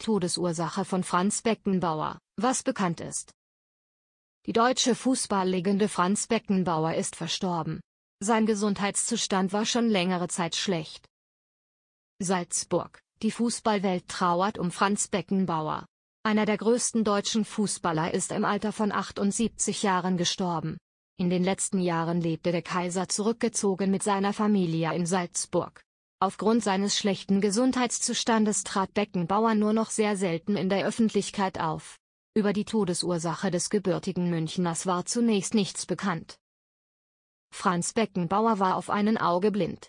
Todesursache von Franz Beckenbauer, was bekannt ist. Die deutsche Fußballlegende Franz Beckenbauer ist verstorben. Sein Gesundheitszustand war schon längere Zeit schlecht. Salzburg, die Fußballwelt trauert um Franz Beckenbauer. Einer der größten deutschen Fußballer ist im Alter von 78 Jahren gestorben. In den letzten Jahren lebte der Kaiser zurückgezogen mit seiner Familie in Salzburg. Aufgrund seines schlechten Gesundheitszustandes trat Beckenbauer nur noch sehr selten in der Öffentlichkeit auf. Über die Todesursache des gebürtigen Münchners war zunächst nichts bekannt. Franz Beckenbauer war auf einen Auge blind.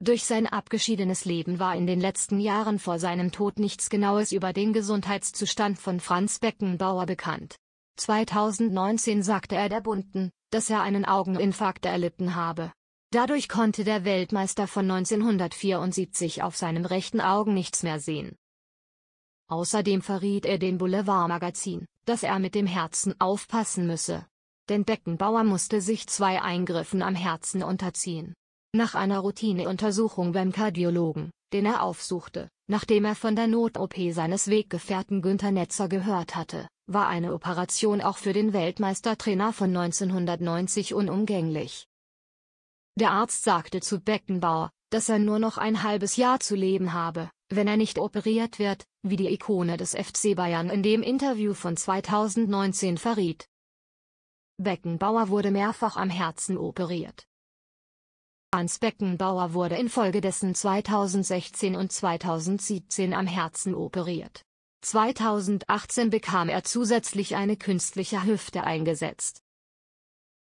Durch sein abgeschiedenes Leben war in den letzten Jahren vor seinem Tod nichts Genaues über den Gesundheitszustand von Franz Beckenbauer bekannt. 2019 sagte er der Bunden, dass er einen Augeninfarkt erlitten habe. Dadurch konnte der Weltmeister von 1974 auf seinem rechten Augen nichts mehr sehen. Außerdem verriet er dem Boulevardmagazin, dass er mit dem Herzen aufpassen müsse. Denn Beckenbauer musste sich zwei Eingriffen am Herzen unterziehen. Nach einer Routineuntersuchung beim Kardiologen, den er aufsuchte, nachdem er von der Not-OP seines Weggefährten Günther Netzer gehört hatte, war eine Operation auch für den Weltmeistertrainer von 1990 unumgänglich. Der Arzt sagte zu Beckenbauer, dass er nur noch ein halbes Jahr zu leben habe, wenn er nicht operiert wird, wie die Ikone des FC Bayern in dem Interview von 2019 verriet. Beckenbauer wurde mehrfach am Herzen operiert. Hans Beckenbauer wurde infolgedessen 2016 und 2017 am Herzen operiert. 2018 bekam er zusätzlich eine künstliche Hüfte eingesetzt.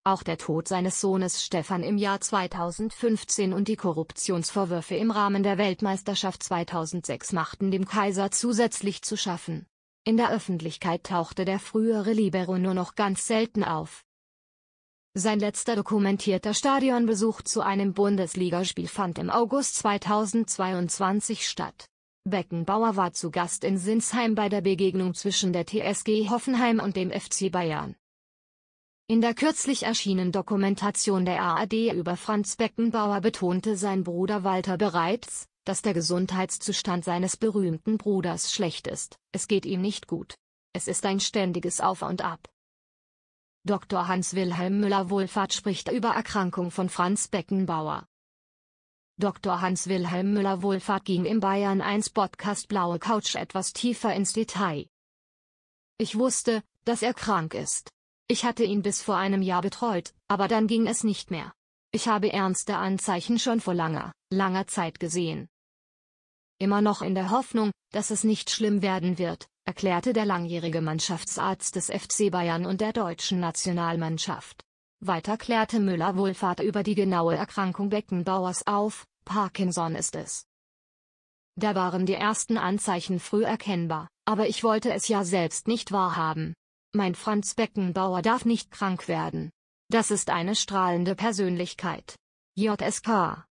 Auch der Tod seines Sohnes Stefan im Jahr 2015 und die Korruptionsvorwürfe im Rahmen der Weltmeisterschaft 2006 machten dem Kaiser zusätzlich zu schaffen. In der Öffentlichkeit tauchte der frühere Libero nur noch ganz selten auf. Sein letzter dokumentierter Stadionbesuch zu einem Bundesligaspiel fand im August 2022 statt. Beckenbauer war zu Gast in Sinsheim bei der Begegnung zwischen der TSG Hoffenheim und dem FC Bayern. In der kürzlich erschienenen Dokumentation der ARD über Franz Beckenbauer betonte sein Bruder Walter bereits, dass der Gesundheitszustand seines berühmten Bruders schlecht ist, es geht ihm nicht gut. Es ist ein ständiges Auf und Ab. Dr. Hans-Wilhelm Müller-Wohlfahrt spricht über Erkrankung von Franz Beckenbauer. Dr. Hans-Wilhelm Müller-Wohlfahrt ging im Bayern 1 Podcast Blaue Couch etwas tiefer ins Detail. Ich wusste, dass er krank ist. Ich hatte ihn bis vor einem Jahr betreut, aber dann ging es nicht mehr. Ich habe ernste Anzeichen schon vor langer, langer Zeit gesehen. Immer noch in der Hoffnung, dass es nicht schlimm werden wird, erklärte der langjährige Mannschaftsarzt des FC Bayern und der deutschen Nationalmannschaft. Weiter klärte Müller Wohlfahrt über die genaue Erkrankung Beckenbauers auf, Parkinson ist es. Da waren die ersten Anzeichen früh erkennbar, aber ich wollte es ja selbst nicht wahrhaben. Mein Franz Beckenbauer darf nicht krank werden. Das ist eine strahlende Persönlichkeit. JSK